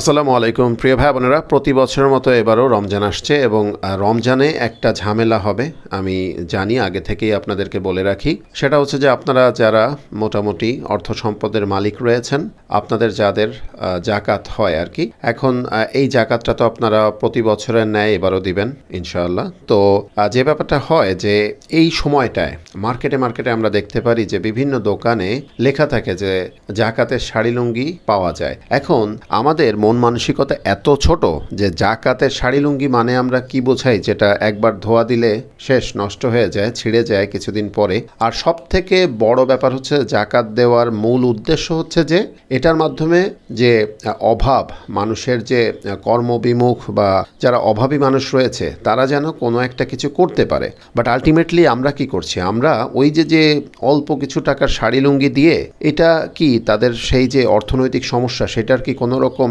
আসসালামু আলাইকুম প্রিয় ভাই বোনেরা প্রতি বছরের মতো এবারও রমজান আসছে এবং রমজানে একটা ঝামেলা হবে আমি জানি আগে থেকেই আপনাদেরকে বলে রাখি সেটা হচ্ছে যে আপনারা যারা মোটামুটি অর্থ সম্পদের মালিক রয়েছেন আপনাদের যাদের জাকাত হয় আর কি এখন এই জাকাতটা তো আপনারা প্রতি বছরের ন্যায় এবারও দিবেন ইনশাআল্লাহ তো যে ব্যাপারটা হয় যে এই সময়টায় মার্কেটে মার্কেটে আমরা দেখতে পারি যে বিভিন্ন দোকানে লেখা থাকে যে জাকাতের শাড়ি লুঙ্গি পাওয়া যায় এখন আমাদের মন মানসিকতা এত ছোট যে জাকাতের শাড়ি লুঙ্গি মানে আমরা কি বোঝাই যেটা একবার ধোয়া দিলে শেষ নষ্ট হয়ে যায় ছিঁড়ে যায় কিছুদিন পরে আর সব থেকে বড় ব্যাপার হচ্ছে জাকাত দেওয়ার মূল উদ্দেশ্য হচ্ছে যে এটার মাধ্যমে যে অভাব মানুষের যে কর্মবিমুখ বা যারা অভাবী মানুষ রয়েছে তারা যেন কোনো একটা কিছু করতে পারে বাট আলটিমেটলি আমরা কি করছি আমরা ওই যে যে অল্প কিছু টাকার শাড়ি লুঙ্গি দিয়ে এটা কি তাদের সেই যে অর্থনৈতিক সমস্যা সেটার কি কোনো রকম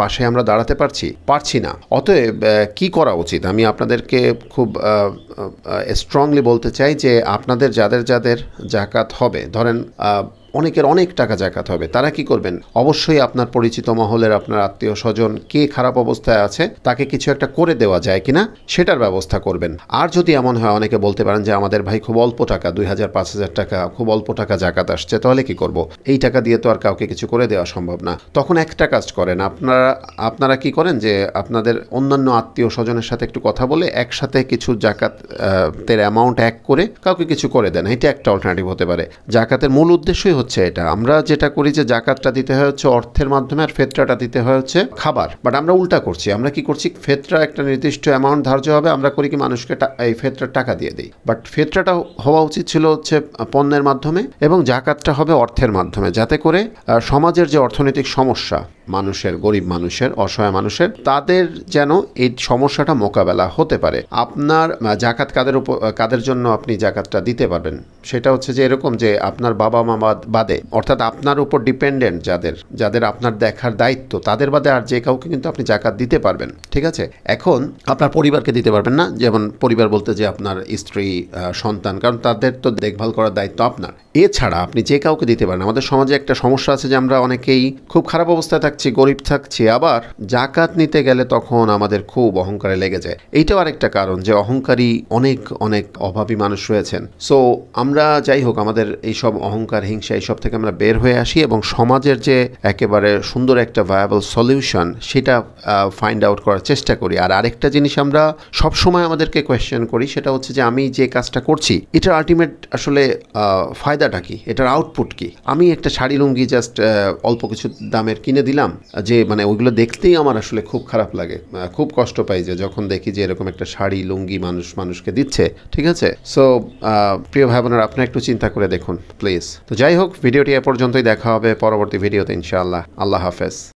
পাশে আমরা দাঁড়াতে পারছি পারছি না অতএব কি করা উচিত আমি আপনাদেরকে খুব স্ট্রংলি বলতে চাই যে আপনাদের যাদের যাদের জাকাত হবে ধরেন অনেকের অনেক টাকা জাকাত হবে তারা কি করবেন অবশ্যই আপনার পরিচিত মহলের আপনার আত্মীয় স্বজন কে খারাপ অবস্থায় আছে তাকে কিছু একটা করে দেওয়া যায় কিনা সেটার ব্যবস্থা করবেন আর যদি এমন হয় অনেকে বলতে পারেন যে আমাদের ভাই খুব অল্প টাকা দুই হাজার পাঁচ হাজার টাকা খুব অল্প টাকা জাকাত আসছে তাহলে কি করব এই টাকা দিয়ে তো আর কাউকে কিছু করে দেওয়া সম্ভব না তখন একটা কাজ করেন আপনার আপনারা আপনারা কি করেন যে আপনাদের অন্যান্য আত্মীয় স্বজনের সাথে একটু কথা বলে একসাথে কিছু জাকাতের অ্যামাউন্ট এক করে কাউকে কিছু করে দেন এটা একটা অল্টারনেটিভ হতে পারে জাকাতের মূল উদ্দেশ্যই হচ্ছে এটা আমরা যেটা করি যে জাকাতটা দিতে হয় হচ্ছে অর্থের মাধ্যমে আর ফেতরাটা দিতে হয় হচ্ছে খাবার বাট আমরা উল্টা করছি আমরা কি করছি ফেতরা একটা নির্দিষ্ট অ্যামাউন্ট ধার্য হবে আমরা করি কি মানুষকে এই ফেতরার টাকা দিয়ে দিই বাট ফেতরাটা হওয়া উচিত ছিল হচ্ছে পণ্যের মাধ্যমে এবং জাকাতটা হবে অর্থের মাধ্যমে যাতে করে সমাজের যে অর্থনৈতিক সমস্যা মানুষের গরিব মানুষের অসহায় মানুষের তাদের যেন এই সমস্যাটা মোকাবেলা হতে পারে আপনার জাকাত কাদের উপর কাদের জন্য আপনি জাকাতটা দিতে পারবেন সেটা হচ্ছে যে এরকম যে আপনার বাবা মা বাদে অর্থাৎ আপনার উপর ডিপেন্ডেন্ট যাদের যাদের আপনার দেখার দায়িত্ব তাদের বাদে আর যে কাউকে কিন্তু আপনি জাকাত দিতে পারবেন ঠিক আছে এখন আপনার পরিবারকে দিতে পারবেন না যেমন পরিবার বলতে যে আপনার স্ত্রী সন্তান কারণ তাদের তো দেখভাল করার দায়িত্ব আপনার এছাড়া আপনি যে কাউকে দিতে পারেন আমাদের সমাজে একটা সমস্যা আছে যে আমরা অনেকেই খুব খারাপ অবস্থায় থাকি থাকছি গরিব থাকছি আবার জাকাত নিতে গেলে তখন আমাদের খুব অহংকারে লেগে যায় এইটাও আরেকটা কারণ যে অহংকারী অনেক অনেক অভাবী মানুষ রয়েছেন সো আমরা যাই হোক আমাদের এইসব অহংকার হিংসা এইসব থেকে আমরা বের হয়ে আসি এবং সমাজের যে একেবারে সুন্দর একটা ভায়াবল সলিউশন সেটা ফাইন্ড আউট করার চেষ্টা করি আর আরেকটা জিনিস আমরা সব সময় আমাদেরকে কোয়েশ্চেন করি সেটা হচ্ছে যে আমি যে কাজটা করছি এটার আলটিমেট আসলে ফায়দাটা কি এটার আউটপুট কি আমি একটা শাড়ি লুঙ্গি জাস্ট অল্প কিছু দামের কিনে দিলাম দেখলাম যে মানে ওইগুলো দেখতেই আমার আসলে খুব খারাপ লাগে খুব কষ্ট পাই যে যখন দেখি যে এরকম একটা শাড়ি লুঙ্গি মানুষ মানুষকে দিচ্ছে ঠিক আছে সো প্রিয় ভাই বোনেরা আপনারা একটু চিন্তা করে দেখুন প্লিজ তো যাই হোক ভিডিওটি এ পর্যন্তই দেখা হবে পরবর্তী ভিডিওতে ইনশাআল্লাহ আল্লাহ হাফেজ